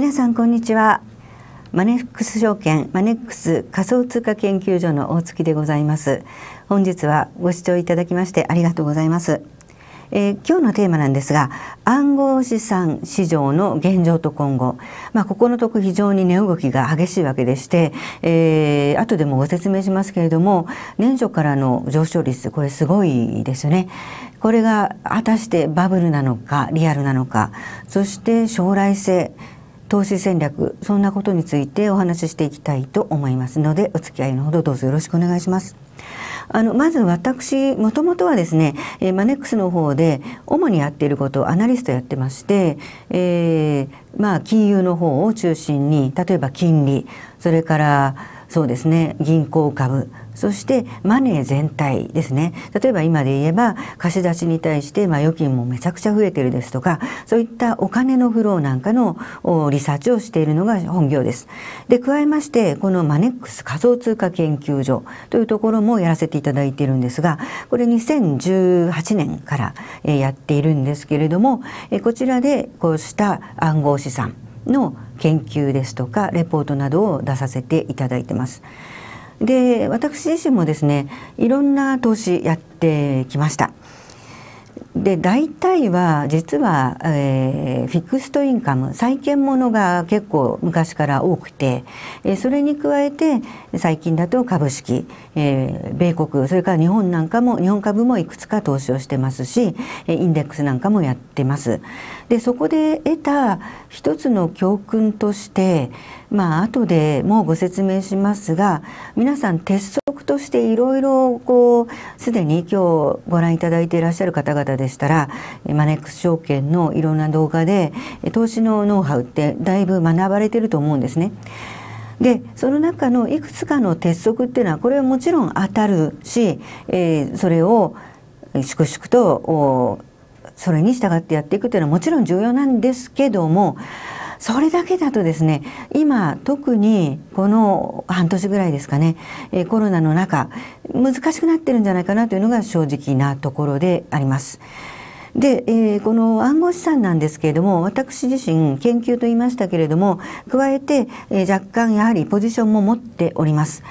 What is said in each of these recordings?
皆さんこんにちはマネックス証券マネックス仮想通貨研究所の大月でございます本日はご視聴いただきましてありがとうございますえー、今日のテーマなんですが暗号資産市場の現状と今後、まあ、ここのとこ非常に値動きが激しいわけでして、えー、後でもご説明しますけれども年初からの上昇率これすごいですよね。これが果たしてバブルなのかリアルなのかそして将来性投資戦略そんなことについてお話ししていきたいと思いますのでお付き合いのほどどうぞよろしくお願いします。あのまず私もともとはですね、えー、マネックスの方で主にやっていることをアナリストやってまして、えー、まあ金融の方を中心に例えば金利それからそうですね銀行株そしてマネー全体ですね例えば今で言えば貸し出しに対してまあ預金もめちゃくちゃ増えてるですとかそういったお金のフローなんかのリサーチをしているのが本業です。で加えましてこのマネックス仮想通貨研究所というところもやらせていただいているんですがこれ2018年からやっているんですけれどもこちらでこうした暗号資産の研究ですとかレポートなどを出させていただいてます。で私自身もですねいろんな投資やってきました。で大体は実は、えー、フィクストインカム債券ものが結構昔から多くて、えー、それに加えて最近だと株式、えー、米国それから日本なんかも日本株もいくつか投資をしてますしインデックスなんかもやってます。でそこで得た一つの教訓としてまあ後でもうご説明しますが皆さん鉄則としていろいろこうすでに今日ご覧いただいていらっしゃる方々でしたらマネックス証券のいろんな動画で投資のノウハウってだいぶ学ばれてると思うんですね。でその中のいくつかの鉄則っていうのはこれはもちろん当たるし、えー、それを粛々とそれに従ってやっていくっていうのはもちろん重要なんですけどもそれだけだとですね今特にこの半年ぐらいですかねコロナの中難しくなってるんじゃないかなというのが正直なところであります。で、えー、この暗号資産なんですけれども私自身研究と言いましたけれども加えて、えー、若干やはりポジションも持っております。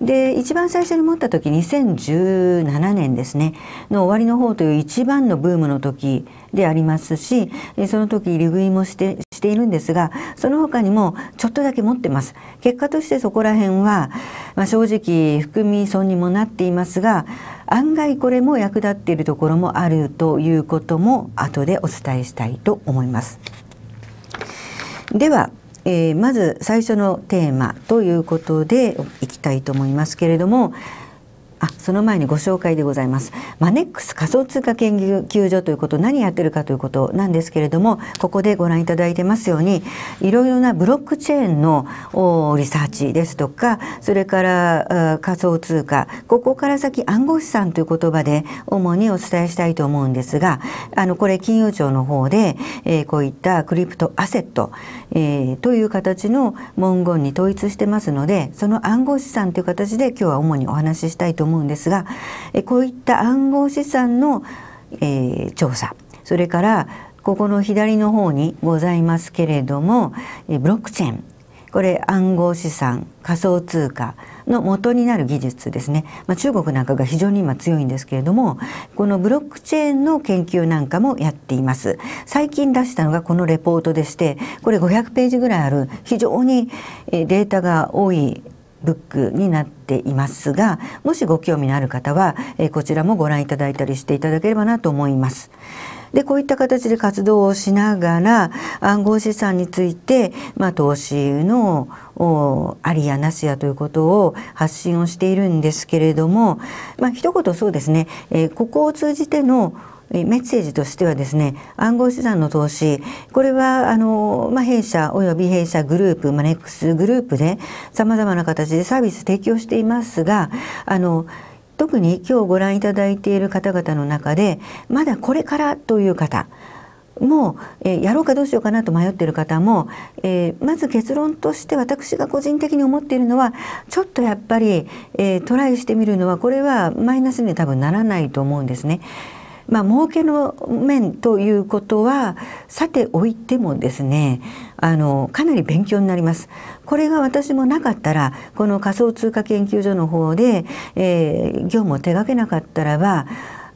で一番最初に持った時2017年ですねの終わりの方という一番のブームの時でありますしその時利食いもしてているんですがその他にもちょっとだけ持ってます結果としてそこら辺は、まあ、正直含み損にもなっていますが案外これも役立っているところもあるということも後でお伝えしたいと思います。ではえー、まず最初のテーマということでいきたいと思いますけれどもあその前にご紹介でございますマネックス仮想通貨研究所ということ何やってるかということなんですけれどもここでご覧いただいてますようにいろいろなブロックチェーンのリサーチですとかそれから仮想通貨ここから先暗号資産という言葉で主にお伝えしたいと思うんですがあのこれ金融庁の方で、えこういったクリプトアセット、えー、という形の文言に統一してますのでその暗号資産という形で今日は主にお話ししたいと思うんですが、えこういった暗号資産の、えー、調査それからここの左の方にございますけれども、えブロックチェーンこれ暗号資産仮想通貨の元になる技術ですね、まあ、中国なんかが非常に今強いんですけれどもこのブロックチェーンの研究なんかもやっています最近出したのがこのレポートでしてこれ500ページぐらいある非常にデータが多いブックになっていますがもしご興味のある方はこちらもご覧いただいたりしていただければなと思います。でこういった形で活動をしながら暗号資産について、まあ、投資のありやなしやということを発信をしているんですけれども、まあ、一言そうですね、えー、ここを通じてのメッセージとしてはですね暗号資産の投資これはあの、まあ、弊社および弊社グループ、マネックスグループでさまざまな形でサービス提供していますがあの特に今日ご覧いただいている方々の中でまだこれからという方もう、えやろうかどうしようかなと迷っている方も、えー、まず結論として私が個人的に思っているのはちょっとやっぱり、えー、トライしてみるのはこれはマイナスには多分ならないと思うんですね。まあ、儲けの面ということはさておいてもですねあのかなり勉強になりますこれが私もなかったらこの仮想通貨研究所の方で、えー、業務を手がけなかったらば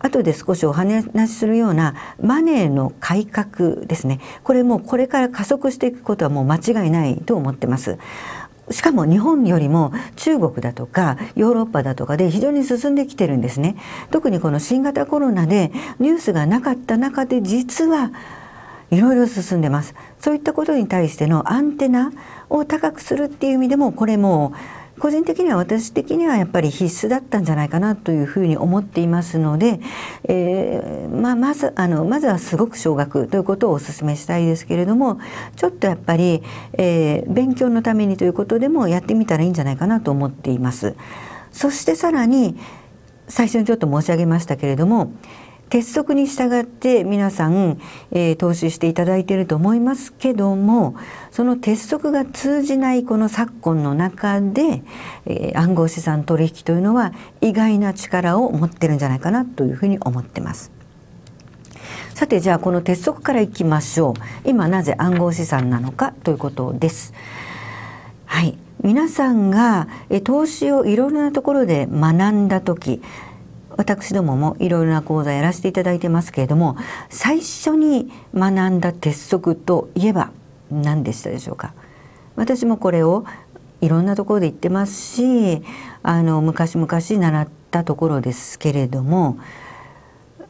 後で少しお話しするようなマネーの改革ですねこれもこれから加速していくことはもう間違いないと思ってます。しかも日本よりも中国だとかヨーロッパだとかで非常に進んできてるんですね。特にこの新型コロナでニュースがなかった中で実はいろいろ進んでます。そういったことに対してのアンテナを高くするっていう意味でもこれも個人的には私的にはやっぱり必須だったんじゃないかなというふうに思っていますので、えー、まあ、まずあのまずはすごく少額ということをお勧めしたいですけれどもちょっとやっぱり、えー、勉強のためにということでもやってみたらいいんじゃないかなと思っています。そしてさらに最初にちょっと申し上げましたけれども鉄則に従って皆さん、えー、投資していただいていると思いますけどもその鉄則が通じないこの昨今の中で、えー、暗号資産取引というのは意外な力を持ってるんじゃないかなというふうに思ってます。さてじゃあこの鉄則からいきましょう今なぜ暗号資産なのかということです。はい皆さんが投資をいろいろなところで学んだ時私どももいろいろな講座やらせていただいてますけれども最初に学んだ鉄則といえば何でしたでしょうか私もこれをいろんなところで言ってますしあの昔々習ったところですけれども、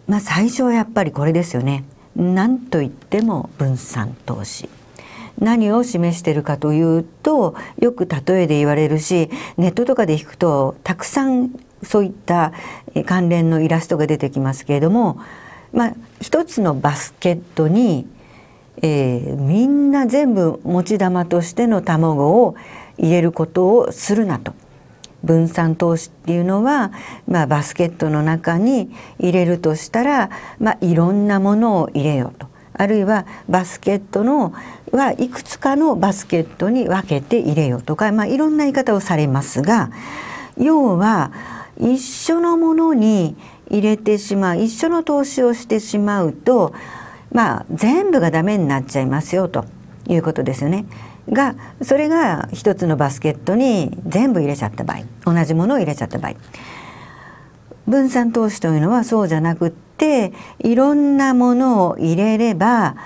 まあ、最初はやっぱりこれですよね。何と言っても分散投資何を示しているかというとよく例えで言われるしネットとかで引くとたくさんそういった関連のイラストが出てきますけれども、まあ、一つのバスケットに、えー、みんな全部持ち玉としての卵を入れることをするなと。分散投資っていうのは、まあ、バスケットの中に入れるとしたら、まあ、いろんなものを入れようと。あるいはバスケットのはいくつかのバスケットに分けて入れようとか、まあ、いろんな言い方をされますが要は一緒のものに入れてしまう一緒の投資をしてしまうと、まあ、全部がダメになっちゃいますよということですよね。がそれが一つのバスケットに全部入れちゃった場合同じものを入れちゃった場合分散投資というのはそうじゃなくっていろんなものを入れれば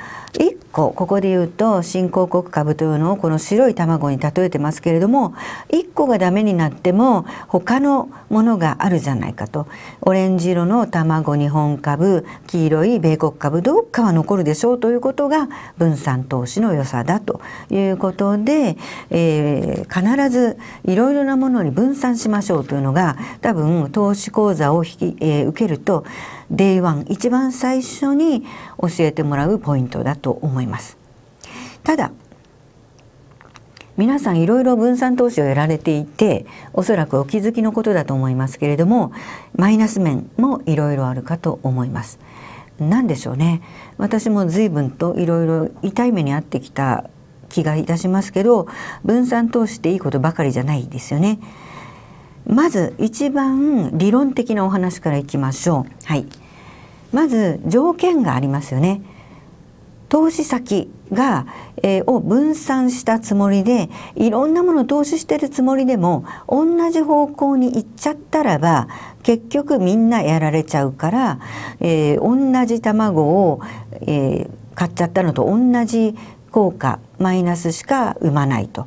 個ここで言うと新興国株というのをこの白い卵に例えてますけれども1個がダメになっても他のものがあるじゃないかとオレンジ色の卵日本株黄色い米国株どっかは残るでしょうということが分散投資の良さだということで、えー、必ずいろいろなものに分散しましょうというのが多分投資講座を引き、えー、受けるとデイワン一番最初に教えてもらうポイントだと思います。ただ皆さんいろいろ分散投資をやられていておそらくお気づきのことだと思いますけれどもマイナス面もいろいろあるかと思います。何でしょうね私も随分といろいろ痛い目に遭ってきた気がいたしますけど分散投資っていいことばかりじゃないですよね。まず一番理論的なお話からいきましょう。はい、まず条件がありますよね。投資先が、えー、を分散したつもりでいろんなもの投資してるつもりでも同じ方向に行っちゃったらば結局みんなやられちゃうから、えー、同じ卵を、えー、買っちゃったのと同じ効果マイナスしか生まないと。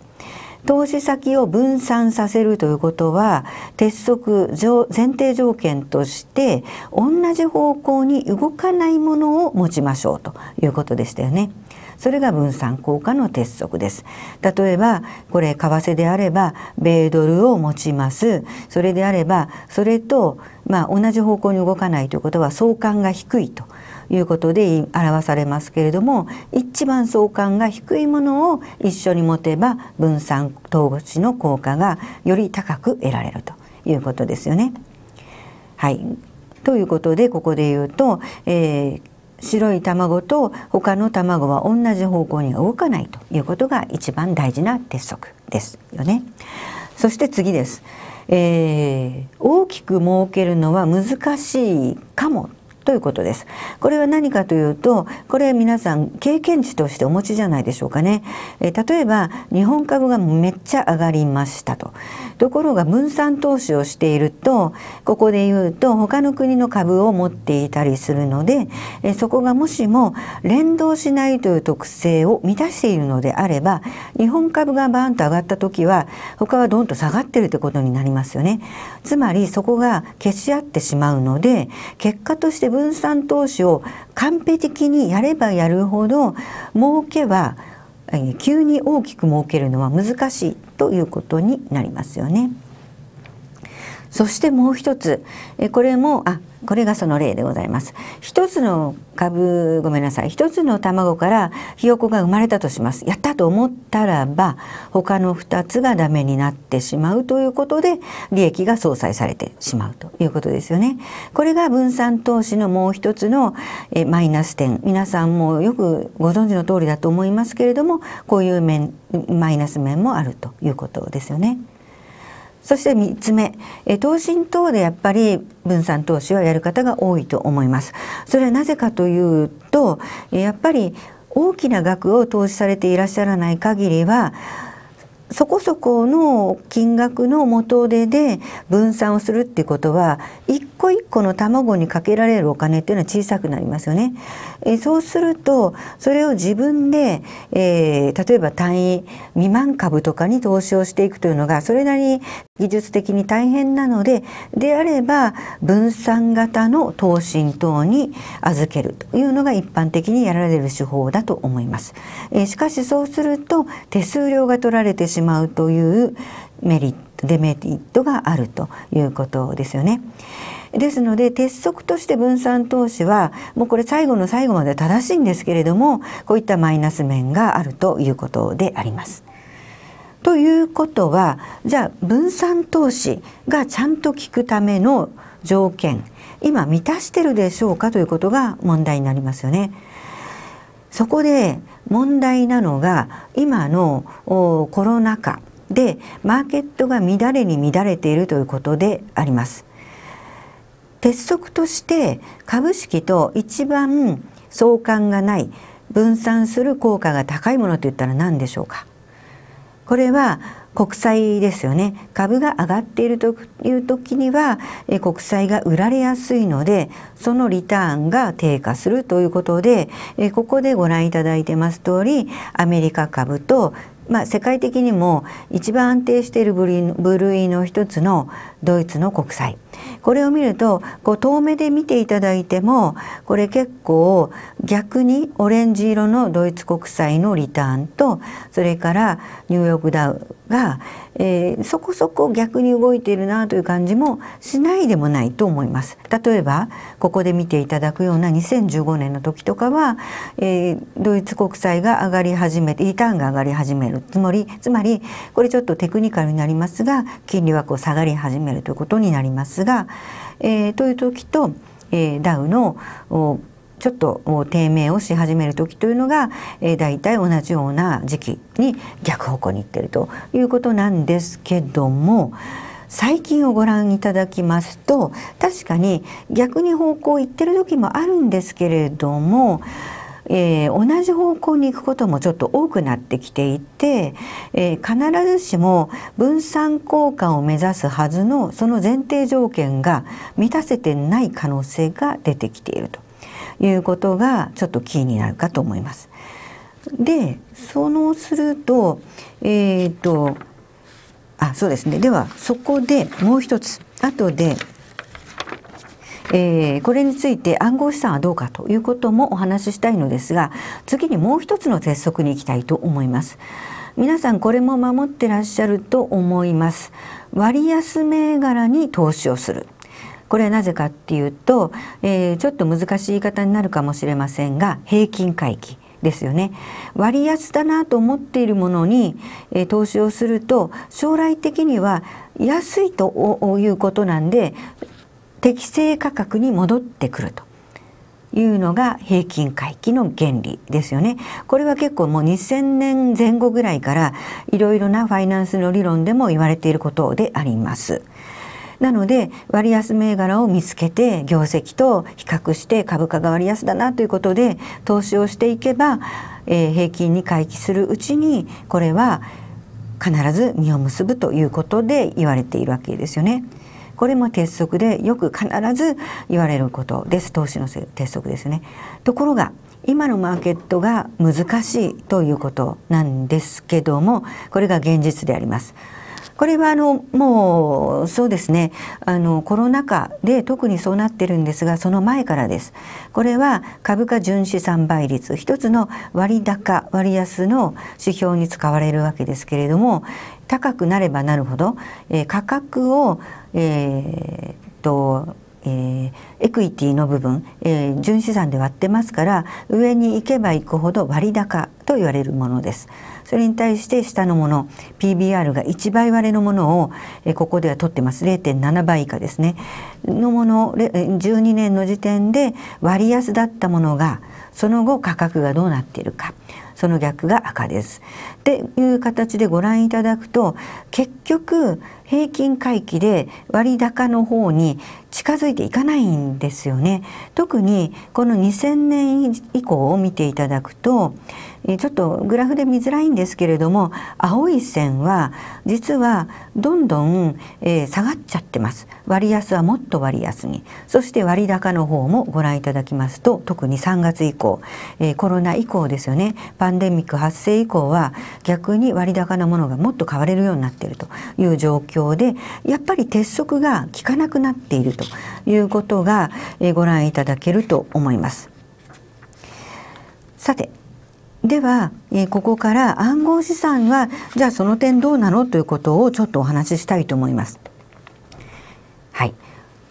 投資先を分散させるということは鉄則前提条件として同じ方向に動かないものを持ちましょうということでしたよね。それが分散効果の鉄則です例えばこれ為替であれば米ドルを持ちますそれであればそれとまあ同じ方向に動かないということは相関が低いということで表されますけれども一番相関が低いものを一緒に持てば分散投資の効果がより高く得られるということですよね。はいということでここで言うと、えー白い卵と他の卵は同じ方向には動かないということが一番大事な鉄則ですよね。そして次です、えー、大きく儲けるのは難しいかもということです。これは何かというとこれ皆さん経験値としてお持ちじゃないでしょうかね。え例えば日本株がめっちゃ上がりましたと。ところが分散投資をしているとここで言うと他の国の株を持っていたりするのでえそこがもしも連動しないという特性を満たしているのであれば日本株がバーンと上がった時は他はどんと下がってるってことになりますよね。つまりそこが消し合ってしまうので結果として分散投資を完璧的にやればやるほど儲けは急に大きく儲けるのは難しいということになりますよね。そしてもう一つこれもあこれがその例でございます一つの株ごめんなさい一つの卵からひよこが生まれたとしますやったと思ったらば他の2つがダメになってしまうということで利益が相殺されてしまうということですよねこれが分散投資のもう一つのえマイナス点皆さんもよくご存知の通りだと思いますけれどもこういう面マイナス面もあるということですよね。そして3つ目、え投信等でやっぱり分散投資はやる方が多いと思います。それはなぜかというと、やっぱり大きな額を投資されていらっしゃらない限りはそこそこの金額の元手で分散をするっていうことは一個一個の卵にかけられるお金っていうのは小さくなりますよね。えそうするとそれを自分で、えー、例えば単位未満株とかに投資をしていくというのがそれなりに技術的に大変なのでであれば分散型の投信等に預けるというのが一般的にやられる手法だと思います。えしかしそうすると手数料が取られてしまうというメリットデメリットがあるということですよね。ですので鉄則として分散投資はもうこれ最後の最後まで正しいんですけれどもこういったマイナス面があるということであります。ということはじゃあ分散投資がちゃんと効くための条件今満たしてるでしょうかということが問題になりますよね。そこで問題なのが今のコロナ禍でマーケットが乱れに乱れているということであります。鉄則として株式と一番相関がない分散する効果が高いものといったら何でしょうかこれは国債ですよね株が上がっているという時には国債が売られやすいのでそのリターンが低下するということでここでご覧いただいてます通りアメリカ株とまあ、世界的にも一番安定している部類の一つのドイツの国債これを見るとこう遠目で見ていただいてもこれ結構逆にオレンジ色のドイツ国債のリターンとそれからニューヨークダウが、えー、そこそこ逆に動いているなという感じもしないでもないと思います。例えばここで見ていただくような2015年の時とかは、えー、ドイツ国債が上がり始めてリターンが上がり始めるつまりつまりこれちょっとテクニカルになりますが金利はこう下がり始めるということになりますが、えー、という時と、えー、ダウのちょっと低迷をし始める時というのが、えー、大体同じような時期に逆方向に行ってるということなんですけども最近をご覧いただきますと確かに逆に方向行ってる時もあるんですけれどもえー、同じ方向に行くこともちょっと多くなってきていて、えー、必ずしも分散効果を目指すはずのその前提条件が満たせてない可能性が出てきているということがちょっとキーになるかと思います。でそのすると,、えーと、あそうですねではそこでもう一つ後でえー、これについて暗号資産はどうかということもお話ししたいのですが次にもう一つの鉄則に行きたいと思います皆さんこれも守ってらっしゃると思います割安銘柄に投資をするこれはなぜかっていうと、えー、ちょっと難しい言い方になるかもしれませんが平均回帰ですよね割安だなと思っているものに、えー、投資をすると将来的には安いということなんで適正価格に戻ってくるというのが平均回帰の原理ですよね。これは結構もう2000年前後ぐらいからいろいろなファイナンスの理論でも言われていることであります。なので割安銘柄を見つけて業績と比較して株価が割安だなということで投資をしていけば、えー、平均に回帰するうちにこれは必ず実を結ぶということで言われているわけですよね。これも鉄則でよく必ず言われることです投資の鉄則ですね。ところが今のマーケットが難しいということなんですけどもこれが現実であります。これはあのもうそうですねあのコロナ禍で特にそうなってるんですがその前からですこれは株価純資産倍率一つの割高割安の指標に使われるわけですけれども高くなればなるほど、えー、価格をえー、とえー、エクイティの部分、えー、純資産で割ってますから上に行けば行くほど割高と言われるものです。それに対して下のもの PBR が1倍割れのものを、えー、ここでは取ってます0.7倍以下ですねのもの12年の時点で割安だったものがその後価格がどうなっているかその逆が赤です。っていう形でご覧いただくと結局平均回帰で割高の方に近づいていかないんですよね。特にこの2000年以降を見ていただくとちょっとグラフで見づらいんですけれども青い線は実はどんどん、下がっちゃってます割安はもっと割安にそして割高の方もご覧いただきますと特に3月以降、コロナ以降ですよねパンデミック発生以降は逆に割高なものがもっと買われるようになっているという状況でやっぱり鉄則が効かなくなっているということがご覧いただけると思います。さてでは、えここから暗号資産はじゃあその点どうなのということをちょっとお話ししたいと思います。はい、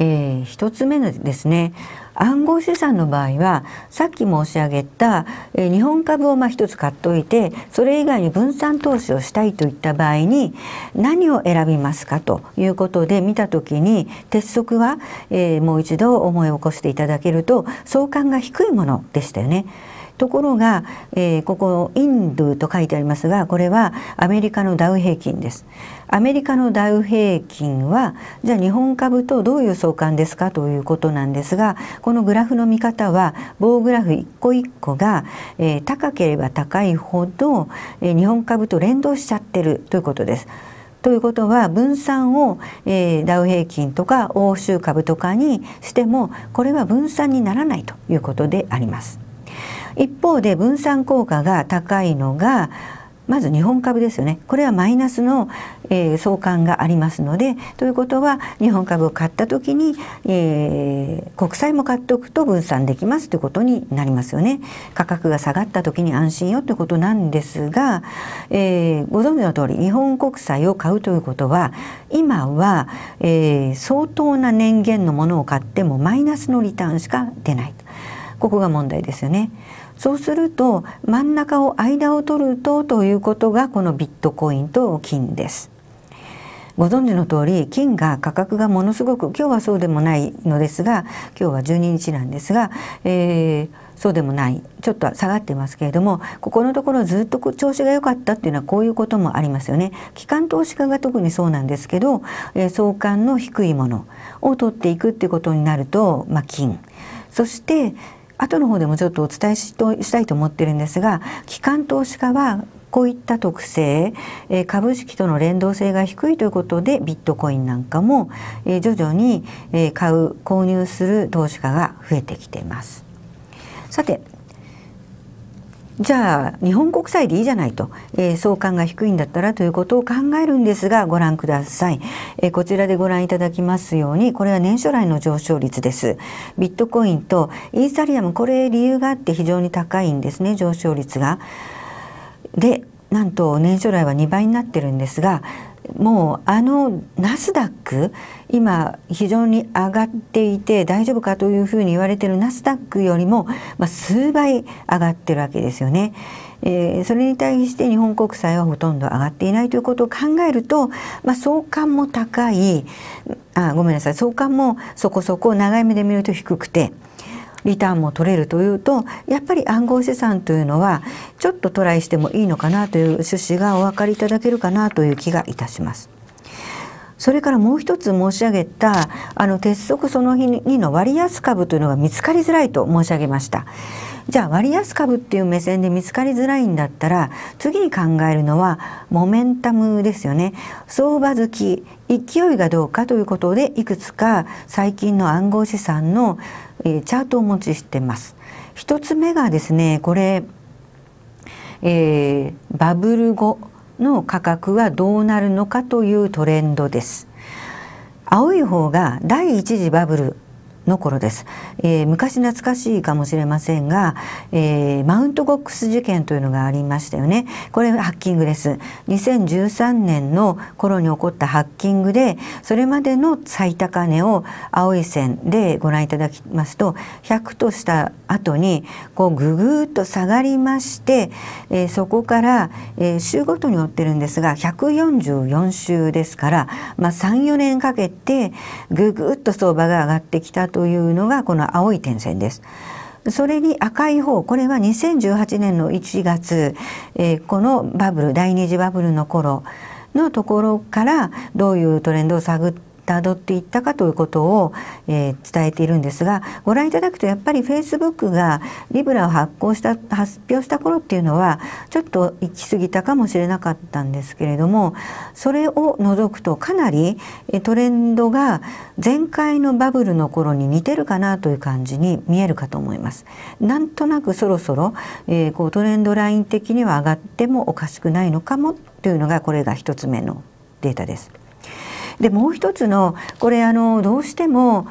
えー、1つ目のですね暗号資産の場合はさっき申し上げた、え日本株をまあ一つ買っておいてそれ以外に分散投資をしたいといった場合に何を選びますかということで見た時に鉄則は、えもう一度思い起こしていただけると相関が低いものでしたよね。ところが、えー、ここインドと書いてありますがこれはアメリカのダウ平均ですアメリカのダウ平均はじゃあ日本株とどういう相関ですかということなんですがこのグラフの見方は棒グラフ一個一個が、えー、高ければ高いほど、えー、日本株と連動しちゃってるということです。ということは分散を、えー、ダウ平均とか欧州株とかにしてもこれは分散にならないということであります。一方で分散効果が高いのがまず日本株ですよねこれはマイナスの、えー、相関がありますのでということは日本株を買った時に、えー、国債も買っておくと分散できますということになりますよね価格が下がった時に安心よということなんですが、えー、ご存知の通り日本国債を買うということは今は、えー、相当な年限のものを買ってもマイナスのリターンしか出ないここが問題ですよねそうすると真ん中を間を取るとということがこのビットコインと金です。ご存知の通り金が価格がものすごく今日はそうでもないのですが今日は12日なんですが、えー、そうでもないちょっと下がってますけれどもここのところずっと調子が良かったっていうのはこういうこともありますよね。機関投資家が特にそうなんですけど、えー、相関の低いものを取っていくっていうことになると、まあ、金そして、後の方でもちょっとお伝えしたいと思ってるんですが機関投資家はこういった特性、え株式との連動性が低いということでビットコインなんかも、え徐々に、え買う購入する投資家が増えてきています。さてじゃあ日本国債でいいじゃないと、えー、相関が低いんだったらということを考えるんですがご覧ください、えー、こちらでご覧いただきますようにこれは年初来の上昇率ですビットコインとイーサリアムこれ理由があって非常に高いんですね上昇率がでなんと年初来は2倍になってるんですがもうあのナスダック今非常に上がっていて大丈夫かというふうに言われてるナスダックよりも、まあ、数倍上がってるわけですよね。えー、それに対して日本国債はほとんど上がっていないということを考えると、まあ、相関も高いあごめんなさい相関もそこそこ長い目で見ると低くて。リターンも取れるというとやっぱり暗号資産というのはちょっとトライしてもいいのかなという趣旨がお分かりいただけるかなという気がいたします。それからもう一つ申し上げたあの鉄則その日の割安株というのが見つかりづらいと申し上げました。じゃあ割安株っていう目線で見つかりづらいんだったら次に考えるのはモメンタムですよね相場好き勢いがどうかということでいくつか最近の暗号資産の、えー、チャートをお持ちしてます。一つ目がですねこれ、えー、バブル後の価格はどうなるのかというトレンドです。青い方が第一次バブルの頃です、えー、昔懐かしいかもしれませんが、えー、マウントボックス事件というのがありましたよねこれハッキングです2013年の頃に起こったハッキングでそれまでの最高値を青い線でご覧いただきますと100とした後にこうぐぐっと下がりまして、えー、そこから、え週ごとに追ってるんですが144週ですから、まあ、34年かけてぐぐっと相場が上がってきたというのがこの青い点線です。それに赤い方これは2018年の1月、えー、このバブル第二次バブルの頃のところからどういうトレンドを探ってたどっていったかということを、えー、伝えているんですがご覧いただくとやっぱりフェイスブックがリブラを発行した発表した頃っていうのはちょっと行き過ぎたかもしれなかったんですけれどもそれを除くとかなりトレンドが前回のバブルの頃に似てるかなという感じに見えるかと思います。なんとなくそろそろ、えー、こうトレンドライン的には上がってもおかしくないのかもというのがこれが1つ目のデータです。でもう一つのこれあのどうしても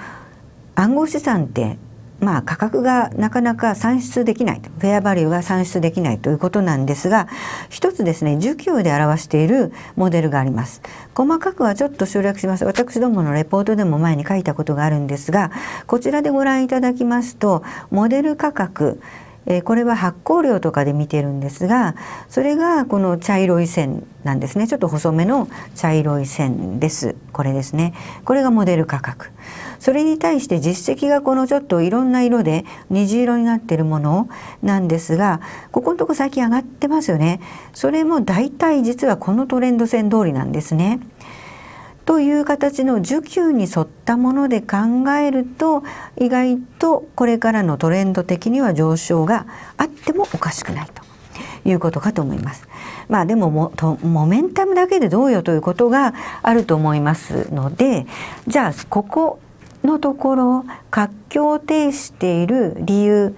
暗号資産ってまあ価格がなかなか算出できないフェアバリューが算出できないということなんですが一つですね需給で表しているモデルがあります細かくはちょっと省略します私どものレポートでも前に書いたことがあるんですがこちらでご覧いただきますとモデル価格えこれは発光量とかで見てるんですがそれがこの茶色い線なんですねちょっと細めの茶色い線ですこれですねこれがモデル価格それに対して実績がこのちょっといろんな色で虹色になってるものなんですがここのとこ最近上がってますよねそれも大体実はこのトレンド線通りなんですね。という形の需給に沿ったもので考えると意外とこれからのトレンド的には上昇があってもおかしくないということかと思います。まあでももとモメンタムだけでどうよということがあると思いますのでじゃあここのところ活況を呈している理由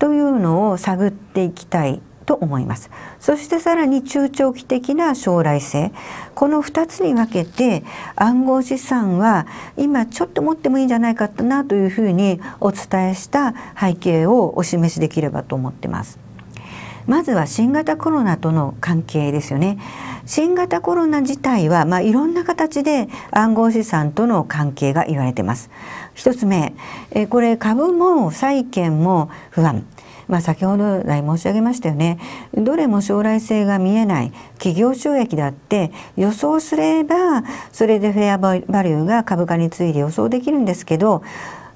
というのを探っていきたいと思いますそしてさらに中長期的な将来性この2つに分けて暗号資産は今ちょっと持ってもいいんじゃないかなというふうにお伝えした背景をお示しできればと思ってます。まずは新型コロナとの関係ですよね新型コロナ自体は、まあ、いろんな形で暗号資産との関係が言われてます一つ目これ株も債券も不安まあ、先ほど来申し上げましたよねどれも将来性が見えない企業収益だって予想すればそれでフェアバリューが株価について予想できるんですけど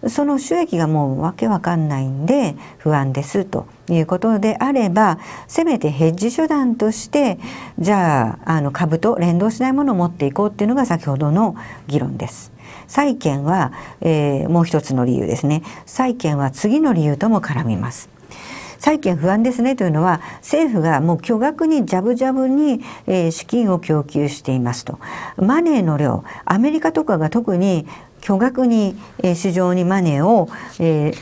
その収益がもうわけわかんないんで不安ですということであればせめてヘッジ手段としてじゃああの株と連動しないものを持っていこうっていうのが先ほどの議論です。債券は、えー、もう一つの理由ですね債券は次の理由とも絡みます債券不安ですねというのは政府がもう巨額にジャブジャブに、え資金を供給していますと。マネーの量アメリカとかが特に巨額に、え市場にマネーを、えー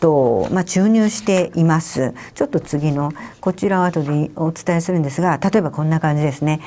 と、まあ、注入していますちょっと次のこちらは後でお伝えするんですが例えばこんな感じですね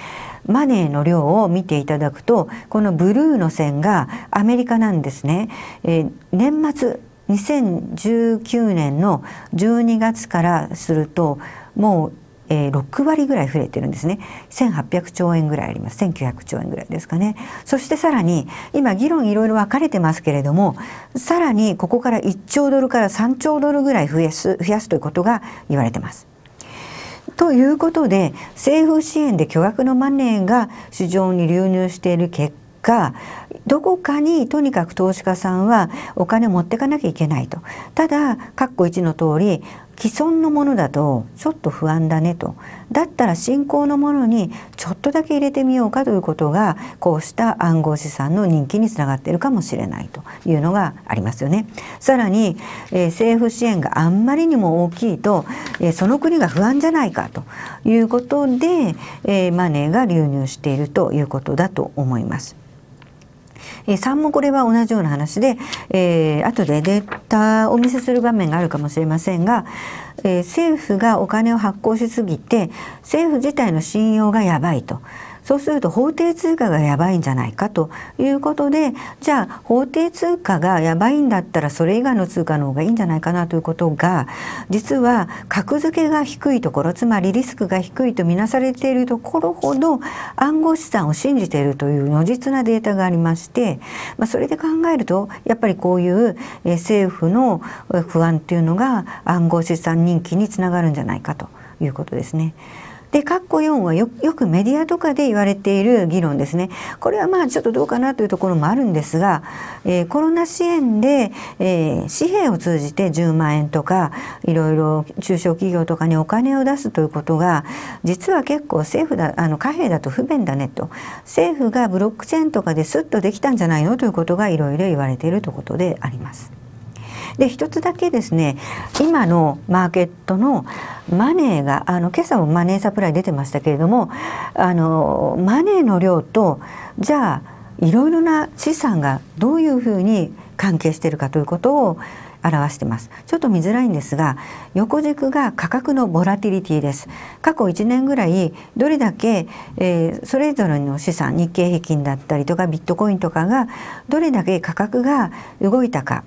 マネーの量を見ていただくとこのブルーの線がアメリカなんですね、えー、年末2019年の12月からするともう6割ぐらい増えてるんですね1800兆円ぐらいあります1900兆円ぐらいですかねそしてさらに今議論いろいろ分かれてますけれどもさらにここから1兆ドルから3兆ドルぐらい増やす増やすということが言われてます。ということで政府支援で巨額のマネーが市場に流入している結果かどこかにとにかく投資家さんはお金を持っていかなきゃいけないとただ括弧1の通り既存のものだとちょっと不安だねとだったら新興のものにちょっとだけ入れてみようかということがこうした暗号資産の人気につながっているかもしれないというのがありますよね。さらに、えー、政府支援があんまりにも大きいと、えー、その国が不安じゃないかということで、えー、マネーが流入しているということだと思います。え3もこれは同じような話で、えー、後でデータお見せする場面があるかもしれませんが、えー、政府がお金を発行しすぎて政府自体の信用がやばいとそうすると法定通貨がやばいんじゃないかということでじゃあ法定通貨がやばいんだったらそれ以外の通貨の方がいいんじゃないかなということが実は格付けが低いところつまりリスクが低いとみなされているところほど暗号資産を信じているという如実なデータがありまして、まあ、それで考えるとやっぱりこういう政府の不安というのが暗号資産人気につながるんじゃないかということですね。で括弧4はよくメディアとかで言われている議論ですねこれはまあちょっとどうかなというところもあるんですが、えー、コロナ支援で、えー、紙幣を通じて10万円とかいろいろ中小企業とかにお金を出すということが実は結構政府だあの貨幣だと不便だねと政府がブロックチェーンとかですっとできたんじゃないのということがいろいろ言われているということであります。で一つだけですね今のマーケットのマネーがあの今朝もマネーサプライ出てましたけれどもあのマネーの量とじゃあいろいろな資産がどういうふうに関係しているかということを表してますちょっと見づらいんですが横軸が価格のボラティリティです過去1年ぐらいどれだけ、えー、それぞれの資産日経平均だったりとかビットコインとかがどれだけ価格が動いたか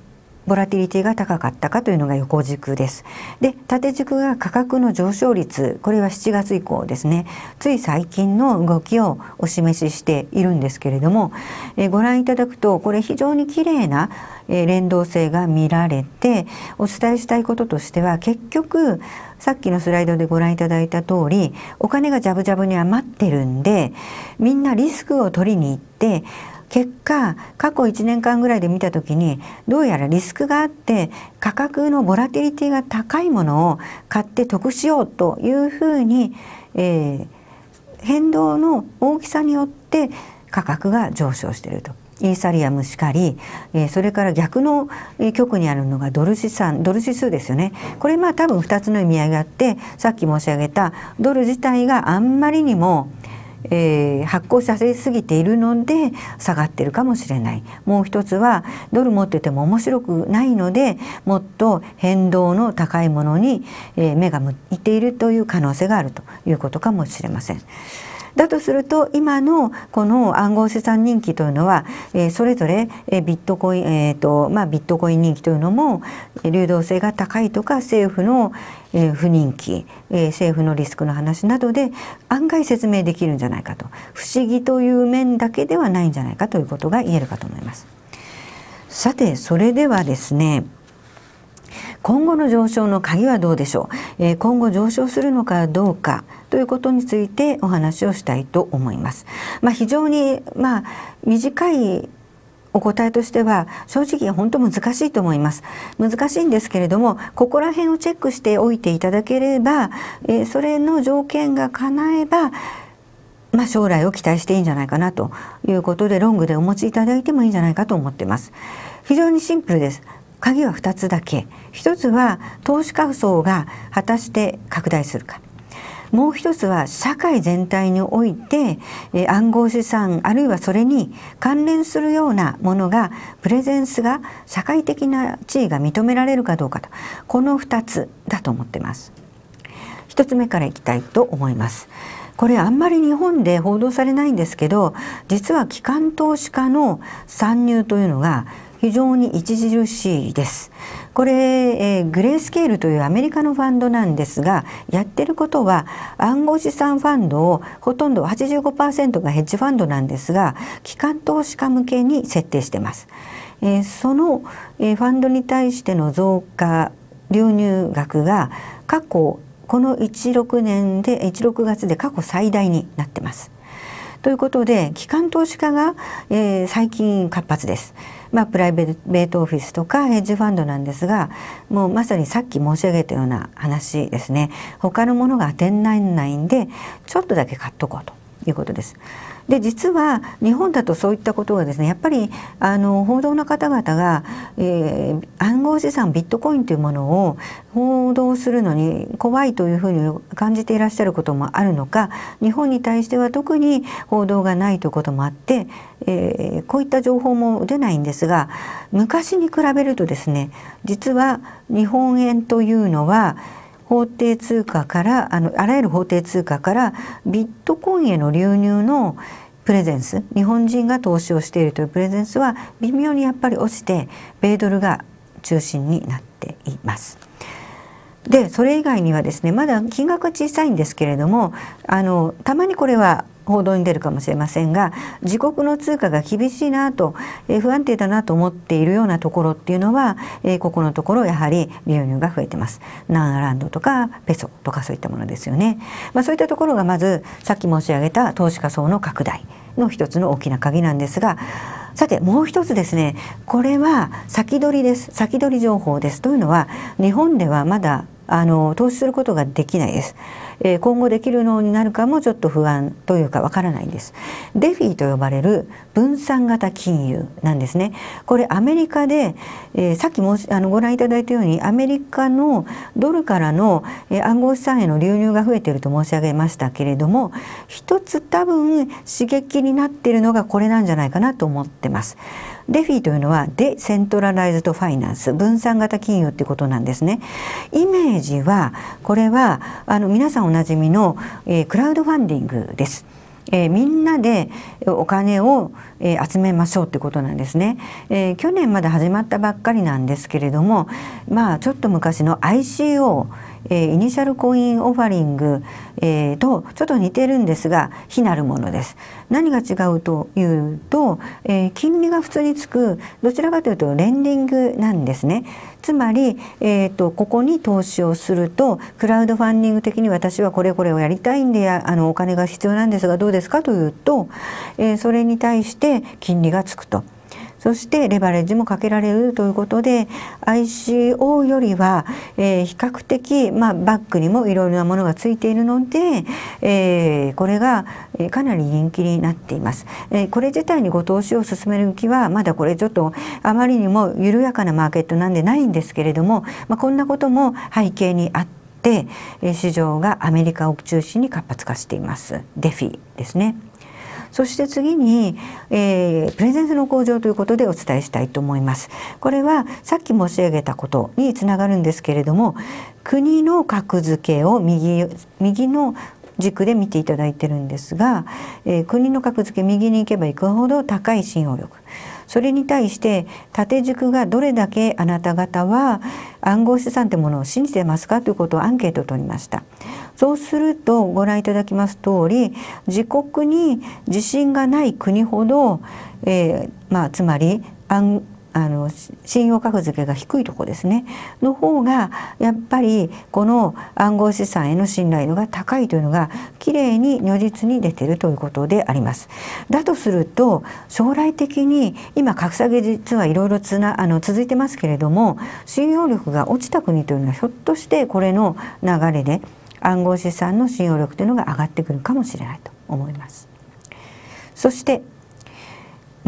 ボラティリティが高かったかというのが横軸です。で縦軸が価格の上昇率これは7月以降ですねつい最近の動きをお示ししているんですけれども、えご覧いただくとこれ非常に綺麗な、え連動性が見られてお伝えしたいこととしては結局さっきのスライドでご覧いただいた通りお金がジャブジャブに余ってるんでみんなリスクを取りに行って結果過去1年間ぐらいで見た時にどうやらリスクがあって価格のボラティリティが高いものを買って得しようというふうに、えー、変動の大きさによって価格が上昇していると。イーサリアムしかり、えー、それから逆の局にあるのがドル資産ドル指数ですよねこれまあ多分2つの意味合いがあってさっき申し上げたドル自体があんまりにも、えー、発行させすぎているので下がってるかもしれないもう一つはドル持ってても面白くないのでもっと変動の高いものに、えー、目が向いているという可能性があるということかもしれません。だとすると今のこの暗号資産人気というのは、えそれぞれ、えビットコイン、えーとまあ、ビットコイン人気というのも流動性が高いとか政府の、え不人気、え政府のリスクの話などで案外説明できるんじゃないかと不思議という面だけではないんじゃないかということが言えるかと思います。さてそれではですね今後の上昇の鍵はどうでしょう、えー、今後上昇するのかどうかということについてお話をしたいと思います。まあ、非常に、まあ、短いお答えとしては正直本当難しいと思います難しいんですけれどもここら辺をチェックしておいていただければ、えそれの条件が叶えばまあ、将来を期待していいんじゃないかなということでロングでお持ちいただいてもいいんじゃないかと思ってます非常にシンプルです鍵は2つだけ1つは投資家層が果たして拡大するかもう一つは社会全体において暗号資産あるいはそれに関連するようなものがプレゼンスが社会的な地位が認められるかどうかとこの2つだと思ってます。1つ目からいきたいと思います。これあんまり日本で報道されないんですけど実は機関投資家の参入というのが非常に著しいです。これ、えー、グレースケールというアメリカのファンドなんですがやってることは暗号資産ファンドをほとんど85%がヘッジファンドなんですが機関投資家向けに設定してます。えー、その、えー、ファンドに対しての増加流入額が過去この16年で16月で過去最大になってます。ということで機関投資家が、えー、最近活発です。まあ、プライベートオフィスとかヘッジファンドなんですがもうまさにさっき申し上げたような話ですね他のものが当てにならないんでちょっとだけ買っとこうと。いうことです。で実は日本だとそういったことがですねやっぱりあの報道の方々が、えー、暗号資産ビットコインというものを報道するのに怖いというふうに感じていらっしゃることもあるのか日本に対しては特に報道がないということもあって、えー、こういった情報も出ないんですが昔に比べるとですね実は日本円というのは法定通貨からあのあらゆる法定通貨からビットコインへの流入のプレゼンス日本人が投資をしているというプレゼンスは微妙にやっぱり落ちて米ドルが中心になっています。でそれ以外にはですねまだ金額は小さいんですけれどもあのたまにこれは報道に出るかもしれませんが自国の通貨が厳しいなと、え不安定だなと思っているようなところっていうのは、えここのところやはり流入が増えてますナンランドとかペソとかそういったものですよね、まあ、そういったところがまずさっき申し上げた投資家層の拡大の一つの大きな鍵なんですがさてもう一つですねこれは先取りです先取り情報ですというのは日本ではまだあの投資することができないです、えー、今後できるのになるかもちょっと不安というかわからないんですデフィと呼ばれる分散型金融なんですねこれアメリカで、えー、さっきもあのご覧いただいたようにアメリカのドルからの、えー、暗号資産への流入が増えていると申し上げましたけれども一つ多分刺激になっているのがこれなんじゃないかなと思ってってます。デフィというのはデセントラライズドファイナンス分散型金融ってことなんですね。イメージはこれはあの皆さんおなじみの、えー、クラウドファンディングです。えー、みんなでお金を、えー、集めましょうってことなんですね、えー、去年まだ始まったばっかりなんですけれどもまあちょっと昔の ICO えー、イニシャルコインオファリング、えー、とちょっと似てるんですが非なるものです。何が違うというと、えー、金利が普通につくどちらかというとレンディングなんですね。つまり、えーと、ここに投資をするとクラウドファンディング的に私はこれこれをやりたいんであのお金が必要なんですがどうですかというと、えー、それに対して金利がつくと。そしてレバレッジもかけられるということで ICO よりは、えー、比較的、まあ、バッグにもいろいろなものがついているので、えー、これがかなり人気になっています、えー、これ自体にご投資を進める気はまだこれちょっとあまりにも緩やかなマーケットなんでないんですけれども、まあ、こんなことも背景にあって市場がアメリカを中心に活発化していますデフィですね。そして次に、えー、プレゼンスの向上ということでお伝えしたいと思いますこれはさっき申し上げたことにつながるんですけれども国の格付けを右右の軸で見ていただいてるんですが、えー、国の格付け右に行けば行くほど高い信用力それに対して縦軸がどれだけあなた方は暗号資産というものを信じてますかということをアンケートを取りました。そうするとご覧いただきます通り自国に自信がない国ほど、えーまあ、つまり暗あの信用格付けが低いとこですねの方がやっぱりこの暗号資産への信頼度が高いというのがきれいに如実に出てるということであります。だとすると将来的に今格下げ実はいろいろつなあの続いてますけれども信用力が落ちた国というのはひょっとしてこれの流れで暗号資産の信用力というのが上がってくるかもしれないと思います。そして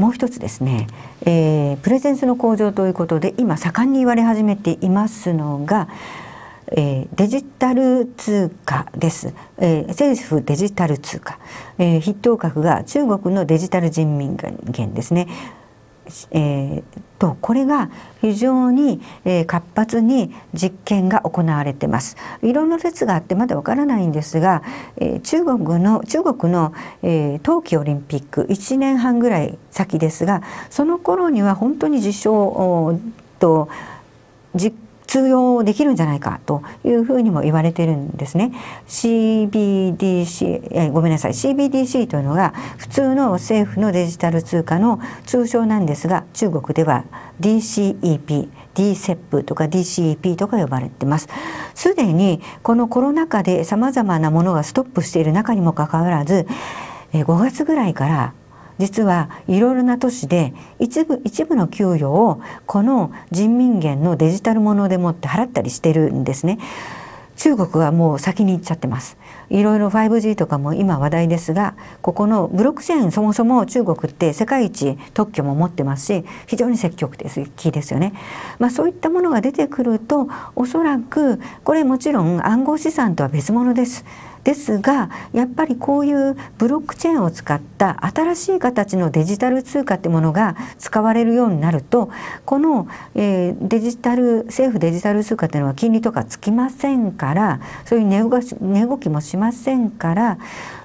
もう一つですね、えー、プレゼンスの向上ということで今盛んに言われ始めていますのがえー、デジタル通貨です、えー、政府デジタル通貨、えー、筆頭格が中国のデジタル人民元ですねえー、とこれが非常に、えー、活発に実験が行われてますいろんな説があってまだわからないんですが、えー、中国の中国の、えー、冬季オリンピック1年半ぐらい先ですがその頃には本当に実証と実通用できるんじゃないかというふうにも言われてるんですね。CBDC、えー、ごめんなさい CBDC というのが普通の政府のデジタル通貨の通称なんですが中国では DCEP DCEP とか DCEP とか呼ばれてますすでにこのコロナ禍でさまざまなものがストップしている中にもかかわらずえ5月ぐらいから実はいろいろな都市で一部一部の給与をこの人民元のデジタルものでもって払ったりしてるんですね。中国はもう先に行っちゃってます。いろいろ 5G とかも今話題ですが、ここのブロックチェーンそもそも中国って世界一特許も持ってますし、非常に積極的ですよね。まあ、そういったものが出てくると、おそらくこれもちろん暗号資産とは別物です。ですがやっぱりこういうブロックチェーンを使った新しい形のデジタル通貨ってものが使われるようになるとこの、えー、デジタル政府デジタル通貨っていうのは金利とかつきませんからそういう値動値動きもしませんから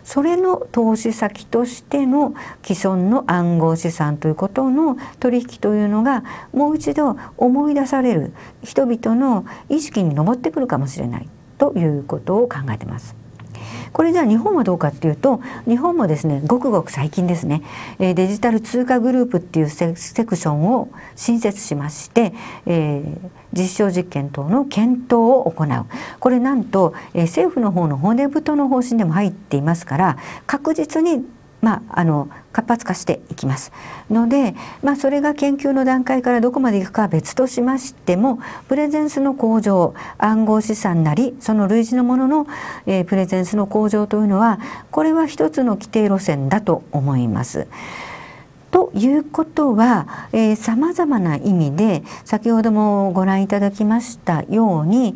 それの投資先としての既存の暗号資産ということの取引というのがもう一度思い出される人々の意識に上ってくるかもしれないということを考えてます。これじゃあ日本はどうかっていうと日本もですねごくごく最近ですねデジタル通貨グループっていうセクションを新設しまして、えー、実証実験等の検討を行うこれなんと、えー、政府の方の骨太の方針でも入っていますから確実にまあ、あの活発化していきますので、まあ、それが研究の段階からどこまでいくかは別としましてもプレゼンスの向上暗号資産なりその類似のものの、えー、プレゼンスの向上というのはこれは一つの規定路線だと思います。ということはさまざまな意味で先ほどもご覧いただきましたように、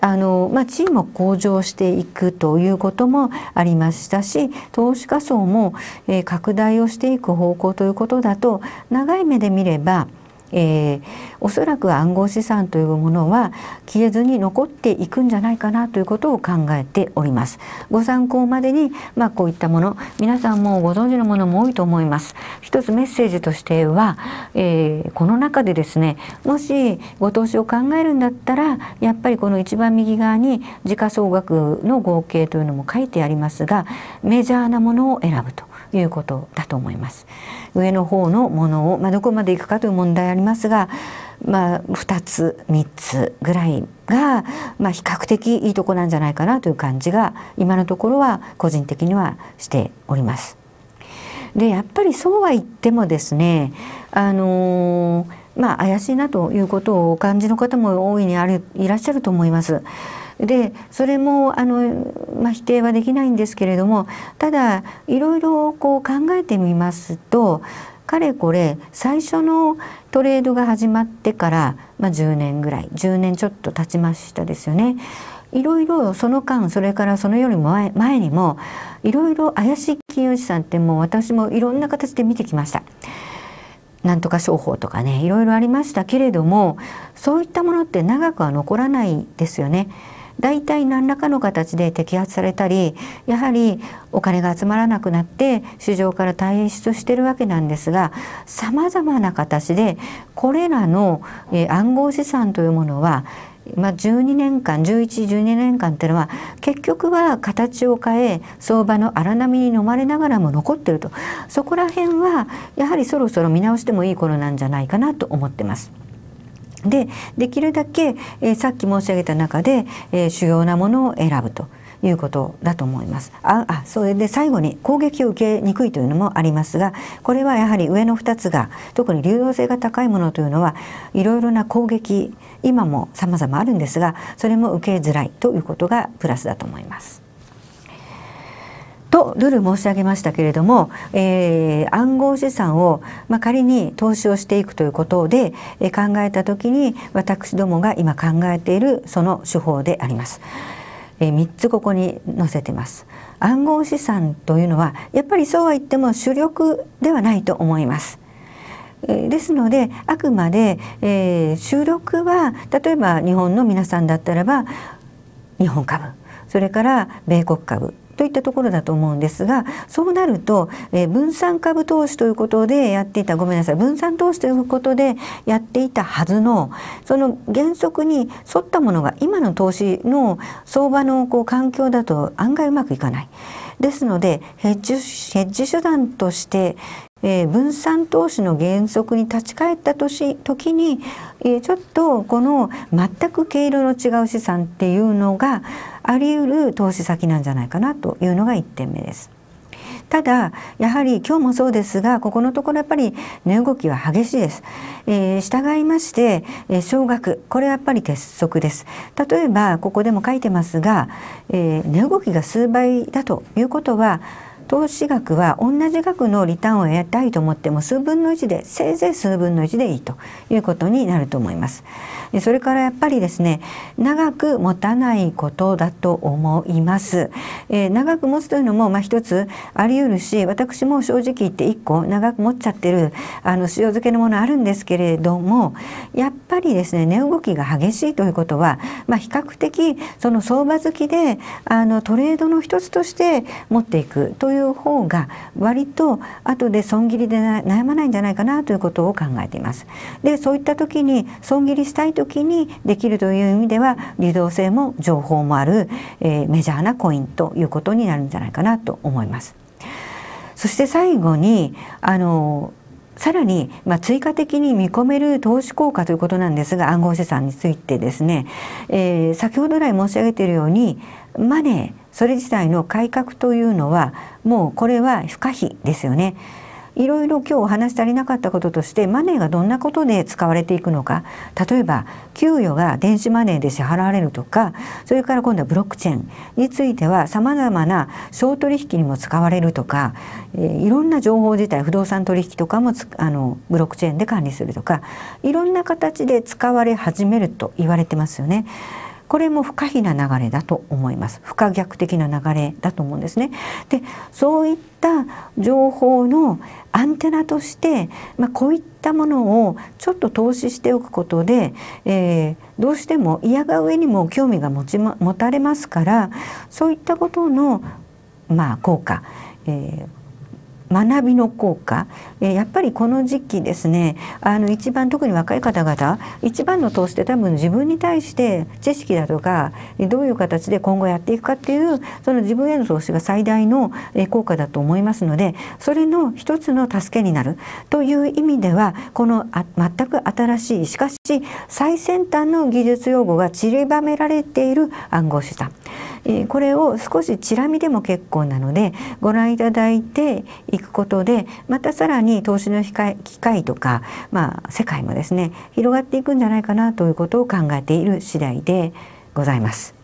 あのまあ、地位も向上していくということもありましたし投資家層も、え拡大をしていく方向ということだと長い目で見ればえー、おそらく暗号資産というものは消えずに残っていくんじゃないかなということを考えておりますご参考までにまあ、こういったもの皆さんもご存知のものも多いと思います一つメッセージとしては、えー、この中でですねもしご投資を考えるんだったらやっぱりこの一番右側に時価総額の合計というのも書いてありますがメジャーなものを選ぶということだと思います。上の方のものを、まあ、どこまでいくかという問題ありますが、まあ、2つ3つぐらいが、まあ、比較的いいとこなんじゃないかなという感じが今のところは個人的にはしております。でやっぱりそうは言ってもですねあのー、まあ怪しいなということをお感じの方も大いにあるいらっしゃると思います。でそれもあの、まあ、否定はできないんですけれどもただいろいろこう考えてみますとかれこれ最初のトレードが始まってから、まあ、10年ぐらい10年ちょっと経ちましたですよね。いろいろその間それからそのよりも前前にもいろいろ怪しい金融資産ってもう私もいろんな形で見てきました。なんとか商法とかねいろいろありましたけれどもそういったものって長くは残らないですよね。大体何らかの形で摘発されたりやはりお金が集まらなくなって市場から退出してるわけなんですがさまざまな形でこれらの暗号資産というものはまあ、12年間1112年間っていうのは結局は形を変え相場の荒波に飲まれながらも残ってるとそこら辺はやはりそろそろ見直してもいい頃なんじゃないかなと思ってます。でできるだけ、えー、さっき申し上げた中で、えー、主要なものを選ぶということだと思います。ああそれで最後に攻撃を受けにくいというのもありますがこれはやはり上の2つが特に流動性が高いものというのはいろいろな攻撃今も様々あるんですがそれも受けづらいということがプラスだと思います。とルール申し上げましたけれども、えー、暗号資産を、まあ、仮に投資をしていくということで、えー、考えた時に私どもが今考えているその手法であります。えー、3つここに載せてます。暗号資産というのはやっぱりそうは言っても主力ではないと思います。ですのであくまで、えー、主力は例えば日本の皆さんだったらば日本株それから米国株といったところだと思うんですがそうなると、えー、分散株投資ということでやっていたごめんなさい分散投資ということでやっていたはずのその原則に沿ったものが今の投資の相場のこう環境だと案外うまくいかない。ですのでヘッジ手段としてえー、分散投資の原則に立ち返った年時に、えー、ちょっとこの全く毛色の違う資産っていうのがあり得る投資先なんじゃないかなというのが1点目です。ただやはり今日もそうですがここのところやっぱり値動きは激しいです、えー、従いまして、えー、少額これやっぱり鉄則です例えばここでも書いてますが、えー、値動きが数倍だということは投資額は同じ額のリターンを得たいと思っても数分の1でせいぜい数分の1でいいということになると思います。それからやっぱりですね長く持たないことだと思います。えー、長く持つというのもまあ一つあり得るし私も正直言って1個長く持っちゃってるあの塩漬けのものあるんですけれどもやっぱりですね値動きが激しいということは、まあ、比較的その相場好きであのトレードの一つとして持っていくといういう方が割と後で損切りで悩まないんじゃないかなということを考えています。でそういった時に損切りしたい時にできるという意味では流動性も情報もある、えー、メジャーなコインということになるんじゃないかなと思います。そして最後にあのさらに、まあ、追加的に見込める投資効果ということなんですが暗号資産についてですね、えー、先ほど来申し上げているようにマネーそれ自体の改革というのはもうこれは不可避ですよね。いろいろ今日お話し足りなかったこととしてマネーがどんなことで使われていくのか例えば給与が電子マネーで支払われるとかそれから今度はブロックチェーンについてはさまざまな商取引にも使われるとか、えー、いろんな情報自体不動産取引とかもあのブロックチェーンで管理するとかいろんな形で使われ始めると言われてますよね。これも不可避な流れだと思います不可逆的な流れだと思うんですね。でそういった情報のアンテナとして、まあ、こういったものをちょっと投資しておくことで、えー、どうしても嫌が上にも興味が持ち、持たれますからそういったことの、まあ、効果、えー、学びの効果、えやっぱりこの時期ですねあの一番特に若い方々一番の投資って多分自分に対して知識だとかどういう形で今後やっていくかっていうその自分への投資が最大の効果だと思いますのでそれの一つの助けになるという意味ではこのあ全く新しいしかし最先端の技術用語が散りばめられている暗号資産えー、これを少しチラ見でも結構なのでご覧いただいていくことでまたさらに投資の機会とか、まあ、世界もですね広がっていくんじゃないかなということを考えている次第でございます。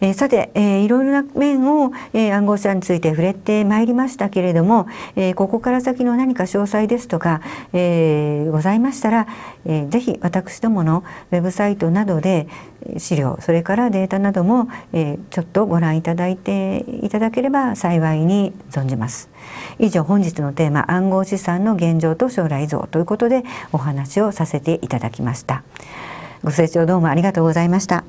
えー、さて、えー、いろいろな面を、えー、暗号資産について触れてまいりましたけれども、えー、ここから先の何か詳細ですとか、えー、ございましたら、えー、ぜひ私どものウェブサイトなどで資料それからデータなども、えー、ちょっとご覧いただいていただければ幸いに存じます以上本日のテーマ暗号資産の現状と将来像ということでお話をさせていただきましたご清聴どうもありがとうございました